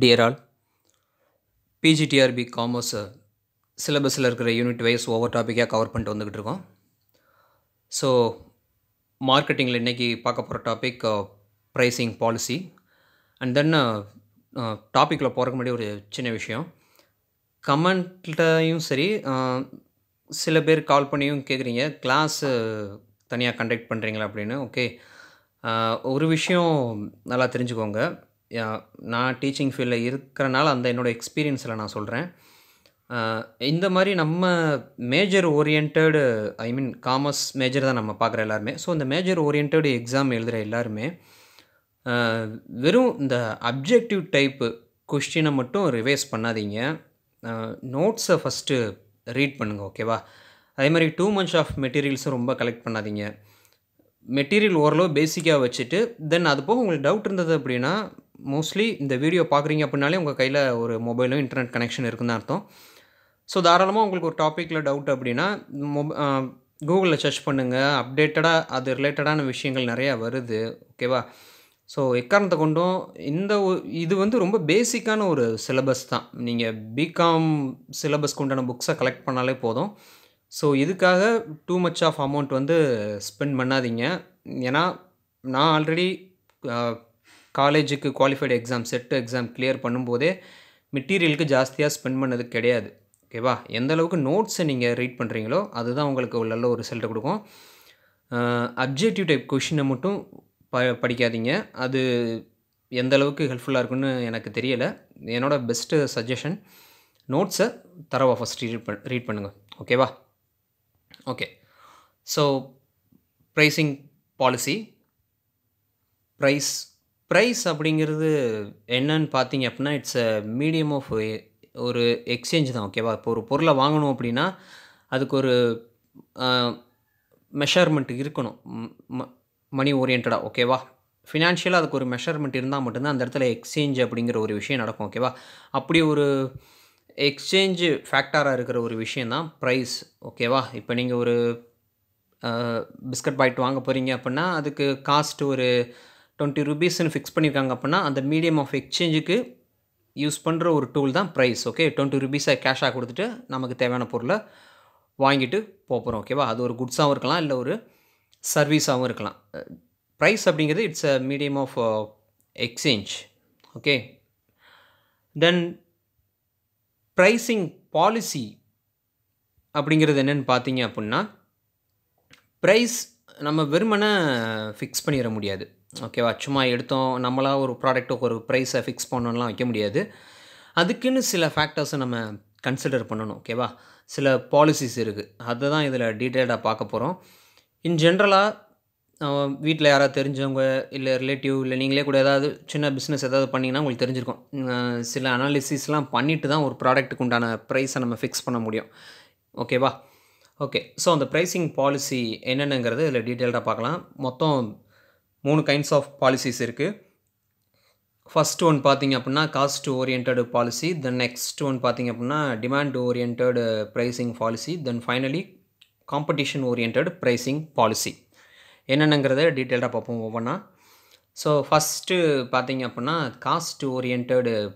dear all PGTRB commerce சிலபஸில் இருக்கிற unit wise ஒவ்வொரு டாப்பிக்காக கவர் பண்ணிட்டு வந்துக்கிட்டு இருக்கோம் ஸோ மார்க்கெட்டிங்கில் இன்றைக்கி பார்க்க போகிற topic pricing policy and then டாப்பிக்கில் போகிறக்கு முன்னாடி ஒரு சின்ன விஷயம் கமெண்ட்லையும் சரி uh, சில பேர் கால் பண்ணியும் கேட்குறீங்க கிளாஸு uh, தனியாக கண்டக்ட் பண்ணுறீங்களா அப்படின்னு ஓகே uh, ஒரு விஷயம் நல்லா தெரிஞ்சுக்கோங்க நான் டீச்சிங் ஃபீல்டில் இருக்கிறனால அந்த என்னோடய எக்ஸ்பீரியன்ஸில் நான் சொல்கிறேன் இந்த மாதிரி நம்ம major oriented I mean commerce major தான் நம்ம பார்க்குற எல்லாருமே ஸோ இந்த மேஜர் ஓரியன்டு எக்ஸாம் எழுதுகிற எல்லாருமே வெறும் இந்த அப்ஜெக்டிவ் டைப்பு கொஸ்டினை மட்டும் ரிவைஸ் பண்ணாதீங்க நோட்ஸை ஃபஸ்ட்டு ரீட் பண்ணுங்கள் ஓகேவா அதே மாதிரி டூ மச் ஆஃப் மெட்டீரியல்ஸும் ரொம்ப கலெக்ட் பண்ணாதீங்க மெட்டீரியல் ஓரளவு பேசிக்காக வச்சுட்டு தென் அது போக உங்களுக்கு டவுட் இருந்தது அப்படின்னா மோஸ்ட்லி இந்த வீடியோ பார்க்குறீங்க அப்படின்னாலே உங்கள் கையில் ஒரு மொபைலும் இன்டர்நெட் கனெக்ஷன் இருக்குதுன்னு அர்த்தம் ஸோ தாராளமாக உங்களுக்கு ஒரு டாப்பிக்கில் டவுட் அப்படின்னா மொப கூகுளில் சர்ச் பண்ணுங்கள் அப்டேட்டடாக அது ரிலேட்டடான விஷயங்கள் நிறையா வருது ஓகேவா ஸோ எக்காரணத்தை கொண்டும் இந்த இது வந்து ரொம்ப பேசிக்கான ஒரு சிலபஸ் தான் நீங்கள் பிகாம் சிலபஸ் கொண்டான புக்ஸை கலெக்ட் பண்ணாலே போதும் ஸோ இதுக்காக டூ மச் ஆஃப் அமௌண்ட் வந்து ஸ்பெண்ட் பண்ணாதீங்க ஏன்னா நான் ஆல்ரெடி காலேஜுக்கு qualified exam SET exam clear பண்ணும்போதே மெட்டீரியலுக்கு ஜாஸ்தியாக ஸ்பெண்ட் பண்ணது கிடையாது ஓகேவா எந்த அளவுக்கு நோட்ஸை நீங்கள் ரீட் பண்ணுறீங்களோ அதுதான் உங்களுக்கு ஒரு நல்ல ஒரு ரிசல்ட்டை கொடுக்கும் அப்ஜெக்டிவ் டைப் கொஷினை மட்டும் ப படிக்காதீங்க அது எந்த அளவுக்கு ஹெல்ப்ஃபுல்லாக இருக்குன்னு எனக்கு தெரியலை என்னோடய பெஸ்ட்டு சஜஷன் நோட்ஸை தரவா ஃபஸ்ட் ரீட் பண் ரீட் பண்ணுங்கள் ஓகேவா okay so pricing policy price price அப்படிங்கிறது என்னன்னு பார்த்தீங்க அப்படின்னா இட்ஸ் அ மீடியம் ஆஃப் ஒரு எக்ஸ்சேஞ்ச் தான் ஓகேவா இப்போ ஒரு பொருளை வாங்கணும் அப்படின்னா அதுக்கு ஒரு மெஷர்மெண்ட் இருக்கணும் மணி ஓரியன்டாக ஓகேவா ஃபினான்ஷியலாக அதுக்கு ஒரு மெஷர்மெண்ட் இருந்தால் மட்டும்தான் அந்த இடத்துல எக்ஸ்சேஞ்ச் அப்படிங்கிற ஒரு விஷயம் நடக்கும் ஓகேவா அப்படி ஒரு எக்ஸ்சேஞ்சு ஃபேக்டராக இருக்கிற ஒரு விஷயந்தான் ப்ரைஸ் ஓகேவா இப்போ நீங்கள் ஒரு பிஸ்கட் பாயிட் வாங்க போகிறீங்க அப்படின்னா அதுக்கு காஸ்ட் ஒரு டுவெண்ட்டி ருபீஸ்னு ஃபிக்ஸ் பண்ணியிருக்காங்க அப்படின்னா அந்த மீடியம் ஆஃப் எக்ஸ்சேஞ்சுக்கு யூஸ் பண்ணுற ஒரு டூல் தான் ப்ரைஸ் ஓகே டுவெண்ட்டி ருபீஸாக கேஷாக கொடுத்துட்டு நமக்கு தேவையான பொருளை வாங்கிட்டு போகிறோம் ஓகேவா அது ஒரு குட்ஸாகவும் இருக்கலாம் இல்லை ஒரு சர்வீஸாகவும் இருக்கலாம் ப்ரைஸ் அப்படிங்கிறது it's a medium of exchange okay then pricing policy அப்படிங்கிறது என்னென்னு பார்த்தீங்க அப்படின்னா ப்ரைஸ் நம்ம வெறுமனை ஃபிக்ஸ் பண்ணிட முடியாது ஓகேவா சும்மா எடுத்தோம் நம்மளாக ஒரு ப்ராடக்ட்டுக்கு ஒரு ப்ரைஸை ஃபிக்ஸ் பண்ணணும்லாம் வைக்க முடியாது அதுக்குன்னு சில ஃபேக்டர்ஸை நம்ம கன்சிடர் பண்ணணும் ஓகேவா சில பாலிசிஸ் இருக்குது அதை தான் இதில் டீட்டெயில்டாக பார்க்க போகிறோம் இன் ஜென்ரலாக வீட்டில் யாராவது தெரிஞ்சவங்க இல்லை ரிலேட்டிவ் இல்லை நீங்களே கூட ஏதாவது சின்ன பிஸ்னஸ் ஏதாவது பண்ணிங்கன்னா உங்களுக்கு தெரிஞ்சிருக்கும் சில அனாலிசிஸ்லாம் பண்ணிவிட்டு தான் ஒரு ப்ராடக்ட்டுக்கு உண்டான ப்ரைஸை நம்ம ஃபிக்ஸ் பண்ண முடியும் ஓகேவா ஓகே ஸோ அந்த ப்ரைஸிங் பாலிசி என்னென்னங்கிறது இதில் டீட்டெயில்டாக பார்க்கலாம் மொத்தம் மூணு கைண்ட்ஸ் ஆஃப் பாலிசிஸ் இருக்குது ஃபஸ்ட் ஒன் பார்த்திங்க அப்படின்னா cost oriented policy then next one பார்த்திங்க அப்படின்னா demand oriented pricing policy then finally competition oriented pricing policy என்னென்னங்கிறத டீட்டெயிலாக பார்ப்போம் ஒவ்வொன்றா ஸோ ஃபஸ்ட்டு பார்த்திங்க அப்படின்னா காஸ்ட் ஓரியன்ட்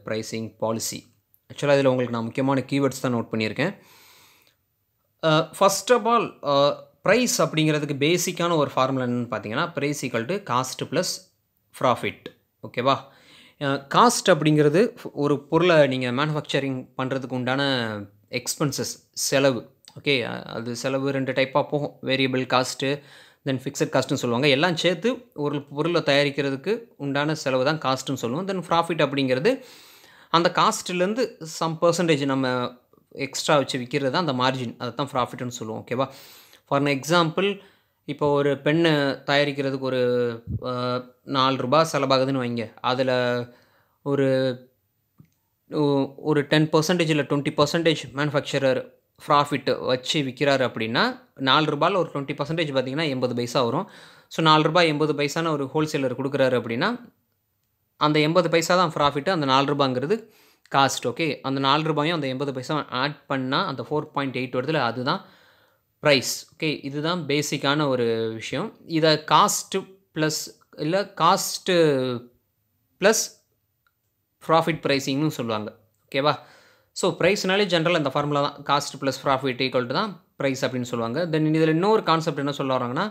ப்ரைஸிங் பாலிசி ஆக்சுவலாக இதில் உங்களுக்கு நான் முக்கியமான கீவேர்ட்ஸ் தான் நோட் பண்ணியிருக்கேன் ஃபஸ்ட் ஆஃப் ஆல் ப்ரைஸ் அப்படிங்கிறதுக்கு பேசிக்கான ஒரு ஃபார்முலா என்னென்னு பார்த்தீங்கன்னா price equal to cost plus profit ஓகேவா காஸ்ட் அப்படிங்கிறது ஒரு பொருளை நீங்கள் மேனுஃபேக்சரிங் பண்ணுறதுக்கு உண்டான எக்ஸ்பென்சஸ் செலவு ஓகே அது செலவு ரெண்டு டைப்பாக போகும் வேரியபிள் காஸ்ட்டு தென் ஃபிக்ஸட் காஸ்ட்டுன்னு சொல்லுவாங்க எல்லாம் சேர்த்து ஒரு பொருளை தயாரிக்கிறதுக்கு உண்டான செலவு தான் காஸ்ட்டுன்னு சொல்லுவோம் தென் ப்ராஃபிட் அப்படிங்கிறது அந்த காஸ்ட்லேருந்து சம் பர்சன்டேஜ் நம்ம எக்ஸ்ட்ரா வச்சு விற்கிறது தான் அந்த மார்ஜின் அதை தான் ப்ராஃபிட்னு சொல்லுவோம் ஓகேவா ஃபார் எக்ஸாம்பிள் இப்போ ஒரு பெண்ணை தயாரிக்கிறதுக்கு ஒரு நாலு ரூபா செலவாகுதுன்னு வைங்க அதில் ஒரு ஒரு டென் பர்சன்டேஜ் இல்லை டுவெண்ட்டி பர்சன்டேஜ் மேனுஃபேக்சரர் ப்ராஃபிட் வச்சு விற்கிறாரு அப்படின்னா நாலு ரூபாயில் ஒரு டுவெண்ட்டி பர்சன்டேஜ் பார்த்திங்கன்னா எண்பது பைசா வரும் ஸோ நாலு ரூபாய் எண்பது பைசான ஒரு ஹோல்சேலர் கொடுக்குறாரு அப்படின்னா அந்த எண்பது பைசா தான் ப்ராஃபிட்டு அந்த நாலு ரூபாங்கிறது காஸ்ட் ஓகே அந்த நாலு ரூபாயும் அந்த எண்பது பைசா ஆட் பண்ணால் அந்த ஃபோர் பாயிண்ட் எயிட் வருதுல அதுதான் ப்ரைஸ் ஓகே இதுதான் பேசிக்கான ஒரு விஷயம் இதை காஸ்ட்டு ப்ளஸ் இல்லை காஸ்ட்டு ப்ளஸ் ப்ராஃபிட் ப்ரைஸிங்னு சொல்லுவாங்க ஓகேவா ஸோ ப்ரைஸ்னாலே ஜென்ரல் அந்த ஃபார்முலா தான் cost plus profit equal to தான் ப்ரைஸ் அப்படின்னு சொல்லுவாங்க தென் இதில் இன்னொரு கான்செப்ட் என்ன சொல்ல வராங்கன்னா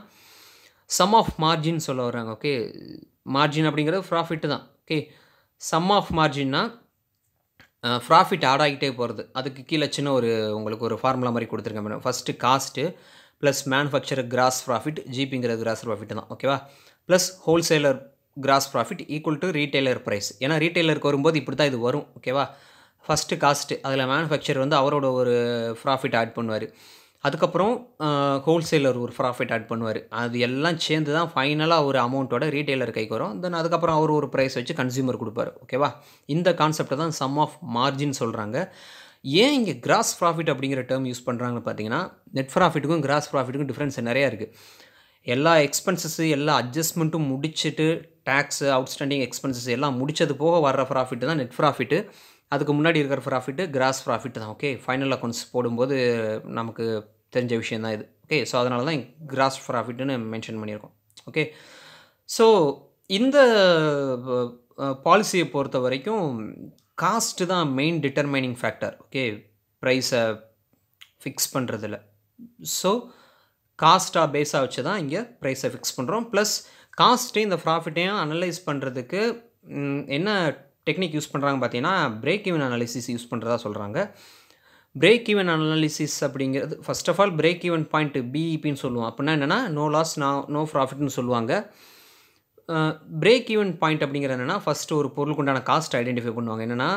சம் ஆஃப் மார்ஜின் சொல்ல வராங்க ஓகே மார்ஜின் அப்படிங்கிறது ப்ராஃபிட்டு தான் ஓகே சம் ஆஃப் மார்ஜின்னா ப்ராஃபிட் ஆட் ஆகிட்டே போகிறது அதுக்கு கீழே சின்ன ஒரு உங்களுக்கு ஒரு ஃபார்முலா மாதிரி கொடுத்துருக்கேன் madam first cost plus manufacture gross profit ஜிபிங்கிற கிராஸ் ப்ராஃபிட் தான் ஓகேவா plus wholesaler gross profit equal to retailer price ஏன்னா ரீட்டைலருக்கு வரும்போது இப்படி தான் இது வரும் ஓகேவா ஃபஸ்ட்டு காஸ்ட்டு அதில் மேனுஃபேக்சர் வந்து அவரோட ஒரு ப்ராஃபிட் ஆட் பண்ணுவார் அதுக்கப்புறம் ஹோல்சேலர் ஒரு ப்ராஃபிட் ஆட் பண்ணுவார் அது எல்லாம் சேர்ந்து தான் ஃபைனலாக ஒரு அமௌண்ட்டோட ரீட்டெய்லர் கைக்கு வரும் தென் அதுக்கப்புறம் அவர் ஒரு ப்ரைஸ் வச்சு கன்சியூமர் கொடுப்பார் ஓகேவா இந்த கான்செப்டை தான் சம் ஆஃப் மார்ஜின் சொல்கிறாங்க ஏன் இங்கே கிராஸ் ப்ராஃபிட் அப்படிங்கிற டேர்ம் யூஸ் பண்ணுறாங்கன்னு பார்த்தீங்கன்னா நெட் ப்ராஃபிட்டுக்கும் கிராஸ் ப்ராஃபிட்டுக்கும் டிஃப்ரென்ஸ் நிறையா இருக்குது எல்லா எக்ஸ்பென்சஸ்ஸு எல்லா அட்ஜஸ்ட்மெண்ட்டும் முடிச்சுட்டு டேக்ஸு அவுட்ஸ்டாண்டிங் எக்ஸ்பென்சஸ் எல்லாம் முடித்தது போக வர்ற ப்ராஃபிட்டு தான் நெட் ப்ராஃபிட்டு அதுக்கு முன்னாடி இருக்கிற ப்ராஃபிட்டு கிராஸ் ப்ராஃபிட் தான் ஓகே ஃபைனல் அக்கௌண்ட்ஸ் போடும்போது நமக்கு தெரிஞ்ச விஷயம் தான் இது ஓகே ஸோ அதனால தான் கிராஸ் ப்ராஃபிட்னு மென்ஷன் பண்ணியிருக்கோம் ஓகே ஸோ இந்த பாலிசியை பொறுத்த வரைக்கும் காஸ்ட்டு தான் மெயின் டிட்டர்மைனிங் ஃபேக்டர் ஓகே ப்ரைஸை ஃபிக்ஸ் பண்ணுறதில்ல ஸோ காஸ்ட்டாக பேஸாக வச்சு தான் இங்கே ப்ரைஸை ஃபிக்ஸ் பண்ணுறோம் ப்ளஸ் காஸ்ட்டையும் இந்த ப்ராஃபிட்டையும் அனலைஸ் பண்ணுறதுக்கு என்ன டெக்னிக் யூஸ் பண்ணுறாங்க பார்த்தீங்கன்னா பிரேக் ஈவன் அனாலிசிஸ் யூஸ் பண்ணுறதா சொல்கிறாங்க பிரேக் ஈவன் அனாலிசிஸ் அப்படிங்கிறது first of all break even point பிஇபின்னு சொல்லுவோம் அப்படின்னா என்னென்னா நோ லாஸ் நான் நோ ப்ராஃபிட்னு சொல்லுவாங்க பிரேக் ஈவன் பாயிண்ட் அப்படிங்கிறது என்னென்னா ஃபஸ்ட்டு ஒரு பொருளுக்கு உண்டான காஸ்ட் ஐடென்டிஃபை பண்ணுவாங்க என்னென்னா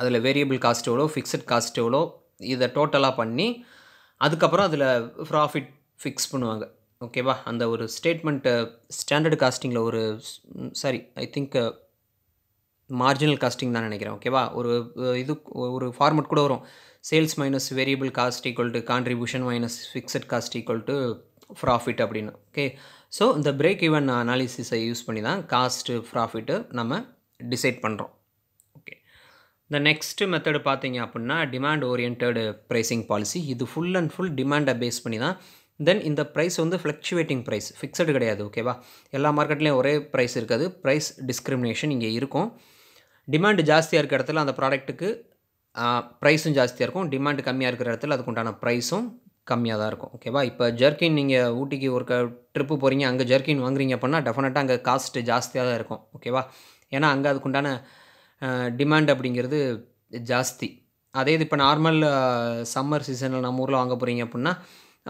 அதில் வேரியபிள் காஸ்ட் எவ்வளோ ஃபிக்ஸட் காஸ்ட் எவ்வளோ இதை டோட்டலாக பண்ணி அதுக்கப்புறம் அதில் ப்ராஃபிட் ஃபிக்ஸ் பண்ணுவாங்க ஓகேவா அந்த ஒரு ஸ்டேட்மெண்ட்டு ஸ்டாண்டர்டு காஸ்டிங்கில் ஒரு sorry I think marginal costing தான் நினைக்கிறேன் ஓகேவா ஒரு இது ஒரு ஃபார்மட் கூட வரும் sales minus variable cost equal to contribution minus fixed cost equal to profit அப்படின்னு ஓகே ஸோ இந்த பிரேக் ஈவன் அனாலிசிஸை யூஸ் பண்ணி தான் காஸ்ட்டு ப்ராஃபிட்டு நம்ம டிசைட் பண்ணுறோம் ஓகே இந்த நெக்ஸ்ட் மெத்தடு பார்த்தீங்க அப்படின்னா டிமாண்ட் ஓரியன்டு ப்ரைஸிங் பாலிசி இது ஃபுல் அண்ட் ஃபுல் டிமாண்டை பேஸ் பண்ணி தான் தென் இந்த ப்ரைஸ் வந்து ஃப்ளக்சுவேட்டிங் ப்ரைஸ் ஃபிக்ஸடு கிடையாது ஓகேவா எல்லா மார்க்கெட்லேயும் ஒரே ப்ரைஸ் இருக்காது ப்ரைஸ் டிஸ்கிரிமினேஷன் இங்கே இருக்கும் டிமாண்டு ஜாஸ்தியாக இருக்கிற இடத்துல அந்த ப்ராடக்ட்டுக்கு ப்ரைஸும் ஜாஸ்தியாக இருக்கும் டிமாண்டு கம்மியாக இருக்கிற இடத்துல அதுக்குண்டான ப்ரைஸும் கம்மியாக தான் இருக்கும் ஓகேவா இப்போ ஜெர்கின் நீங்கள் ஊட்டிக்கு ஒரு க ட்ரிப்பு போகிறீங்க அங்கே ஜெர்கின் வாங்குறீங்க அப்படின்னா டெஃபினட்டாக அங்கே காஸ்ட்டு ஜாஸ்தியாக தான் இருக்கும் ஓகேவா ஏன்னா அங்கே அதுக்குண்டான டிமாண்ட் அப்படிங்கிறது ஜாஸ்தி அதே இது இப்போ நார்மல் சம்மர் சீசனில் நம்ம ஊரில் வாங்க போகிறீங்க அப்படின்னா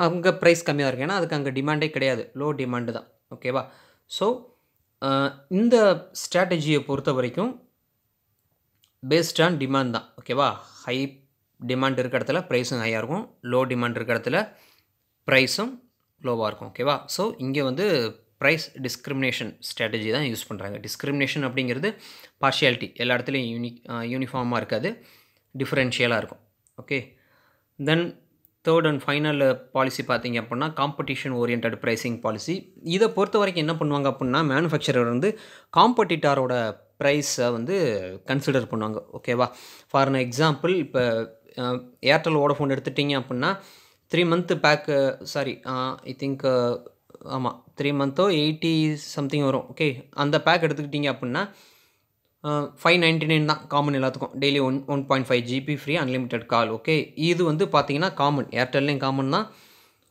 அங்கே ப்ரைஸ் கம்மியாக இருக்கும் ஏன்னா அதுக்கு அங்கே டிமாண்டே கிடையாது லோ டிமாண்டு தான் ஓகேவா ஸோ இந்த ஸ்ட்ராட்டஜியை பொறுத்த வரைக்கும் பேஸ்ட் ஆன் டிமாண்ட் தான் ஓகேவா ஹை டிமாண்ட் இருக்க இடத்துல ப்ரைஸும் ஹையாக இருக்கும் லோ டிமாண்ட் இருக்க இடத்துல ப்ரைஸும் லோவாக இருக்கும் ஓகேவா ஸோ இங்கே வந்து ப்ரைஸ் டிஸ்கிரிமினேஷன் ஸ்ட்ராட்டஜி தான் யூஸ் பண்ணுறாங்க டிஸ்கிரிமினேஷன் அப்படிங்கிறது பார்ஷியாலிட்டி எல்லா இடத்துலையும் யூனி யூனிஃபார்மாக இருக்காது டிஃப்ரென்ஷியலாக இருக்கும் okay then third and final policy பார்த்திங்க அப்படின்னா காம்படிஷன் ஓரியன்ட் ப்ரைஸிங் பாலிசி இதை பொறுத்த வரைக்கும் என்ன பண்ணுவாங்க அப்படின்னா மேனுஃபேக்சரர் வந்து காம்படிட்டாரோட ப்ரைஸை வந்து கன்சிடர் பண்ணுவாங்க ஓகேவா ஃபார் அன் எக்ஸாம்பிள் இப்போ ஏர்டெல் ஓடஃபோன் எடுத்துட்டிங்க அப்படின்னா three month pack sorry I think ஆமாம் த்ரீ மந்த்தோ எயிட்டி சம்திங் வரும் ஓகே அந்த பேக் எடுத்துக்கிட்டிங்க அப்படின்னா ஃபைவ் நைன்ட்டி நைன் தான் காமன் எல்லாத்துக்கும் daily one one point five GB free unlimited call okay இது வந்து பார்த்திங்கன்னா காமன் ஏர்டெல்லையும் காமன் தான்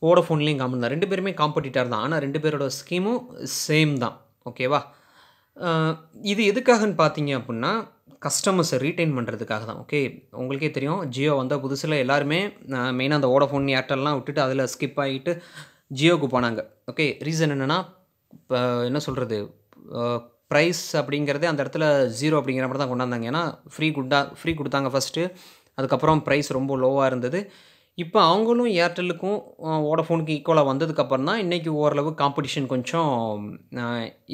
ஓடோஃபோன்லேயும் காமன் தான் ரெண்டு பேருமே காம்படிட்டர் தான் ஆனால் ரெண்டு பேரோட ஸ்கீமும் சேம் தான் ஓகேவா இது எதுக்காகன்னு பார்த்தீங்க அப்படின்னா கஸ்டமர்ஸை ரீட்டைன் பண்ணுறதுக்காக தான் ஓகே உங்களுக்கே தெரியும் ஜியோ வந்தால் புதுசில் எல்லாருமே மெயினாக அந்த ஓடஃபோன் ஏர்டெல்லாம் விட்டுட்டு அதில் ஸ்கிப் ஆகிட்டு ஜியோவுக்கு போனாங்க ஓகே ரீசன் என்னென்னா இப்போ என்ன சொல்கிறது ப்ரைஸ் அப்படிங்கிறதே அந்த இடத்துல ஜீரோ அப்படிங்கிற மாதிரி தான் கொண்டாந்தாங்க ஏன்னா ஃப்ரீ குட்டா ஃப்ரீ கொடுத்தாங்க ஃபஸ்ட்டு அதுக்கப்புறம் ப்ரைஸ் ரொம்ப லோவாக இருந்தது இப்போ அவங்களும் ஏர்டெல்லுக்கும் ஓடஃபோனுக்கு ஈக்குவலாக வந்ததுக்கப்புறம் தான் இன்றைக்கி ஓரளவு காம்படிஷன் கொஞ்சம்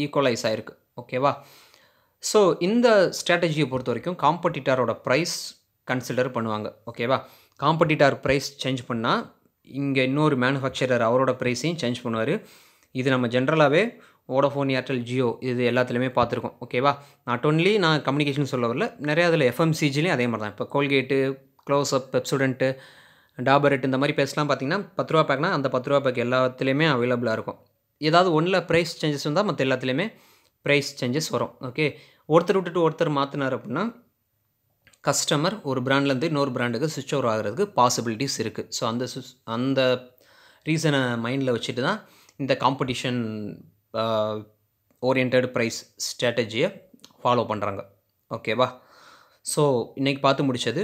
ஈக்குவலைஸ் ஆகிருக்கு ஓகேவா ஸோ இந்த ஸ்ட்ராட்டஜியை பொறுத்த வரைக்கும் காம்படிட்டாரோட ப்ரைஸ் கன்சிடர் பண்ணுவாங்க ஓகேவா காம்படிட்டார் ப்ரைஸ் சேஞ்ச் பண்ணால் இங்கே இன்னொரு மேனுஃபேக்சரர் அவரோட ப்ரைஸையும் சேஞ்ச் பண்ணுவார் இது நம்ம ஜென்ரலாகவே ஓடோஃபோன் ஏர்டெல் ஜியோ இது எல்லாத்துலேயுமே பார்த்துருக்கோம் ஓகேவா நாட் ஓன்லி நான் கம்யூனிகேஷன் சொல்ல வரல நிறையா அதில் எஃப்எம்சிஜிலையும் அதே மாதிரி தான் இப்போ கோல்கேட்டு க்ளோஸ்அப் பெப்சுடென்ட்டு டாபரெட் இந்த மாதிரி பேஸ்லாம் பார்த்திங்கன்னா பத்து ரூபா பேக்னால் அந்த பத்து ரூபா பேக் எல்லாத்துலேயுமே அவைலபிளாக இருக்கும் ஏதாவது ஒன்றில் ப்ரைஸ் சேஞ்சஸ் இருந்தால் மற்ற எல்லாத்துலேயுமே ப்ரைஸ் சேஞ்சஸ் வரும் ஓகே ஒருத்தர் விட்டுட்டு ஒருத்தர் மாற்றினார் அப்படின்னா கஸ்டமர் ஒரு பிராண்ட்லேருந்து இன்னொரு ப்ராண்டுக்கு சுவிட்ச் ஓவர் ஆகிறதுக்கு பாசிபிலிட்டிஸ் இருக்குது ஸோ அந்த சுவிச் அந்த ரீசனை மைண்டில் வச்சுட்டு தான் இந்த காம்படிஷன் ஓரியன்ட் ப்ரைஸ் ஸ்ட்ராட்டஜியை ஃபாலோ பண்ணுறாங்க ஓகேவா ஸோ இன்றைக்கி பார்த்து முடித்தது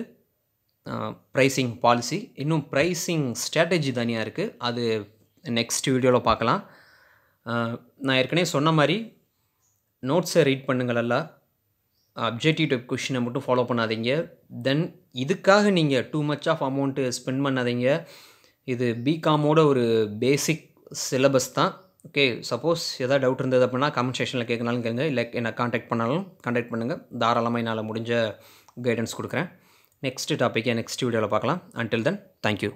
ப்ரைஸிங் பாலிசி இன்னும் ப்ரைஸிங் ஸ்ட்ராட்டஜி தனியாக இருக்குது அது நெக்ஸ்ட் வீடியோவில் பார்க்கலாம் நான் ஏற்கனவே சொன்ன மாதிரி நோட்ஸை ரீட் பண்ணுங்கள் எல்லாம் அப்ஜெக்டிவ் டைப் கொஷினை மட்டும் ஃபாலோ பண்ணாதீங்க தென் இதுக்காக நீங்கள் too much of amount spend பண்ணாதீங்க இது பிகாமோட ஒரு பேசிக் சிலபஸ் தான் ஓகே சப்போஸ் எதாவது டவுட் இருந்தது அப்படின்னா கமெண்ட் செக்ஷனில் கேட்கணாலும் கேளுங்க இல்லை என்னை காண்டாக்ட் பண்ணாலும் காண்டாக்ட் பண்ணுங்கள் தாராளமாக என்னால் முடிஞ்ச கைடன்ஸ் கொடுக்குறேன் நெக்ஸ்ட் டாப்பிக்கை நெக்ஸ்ட் வீடியோவில் பார்க்கலாம் அன்டில் தென் தேங்க்யூ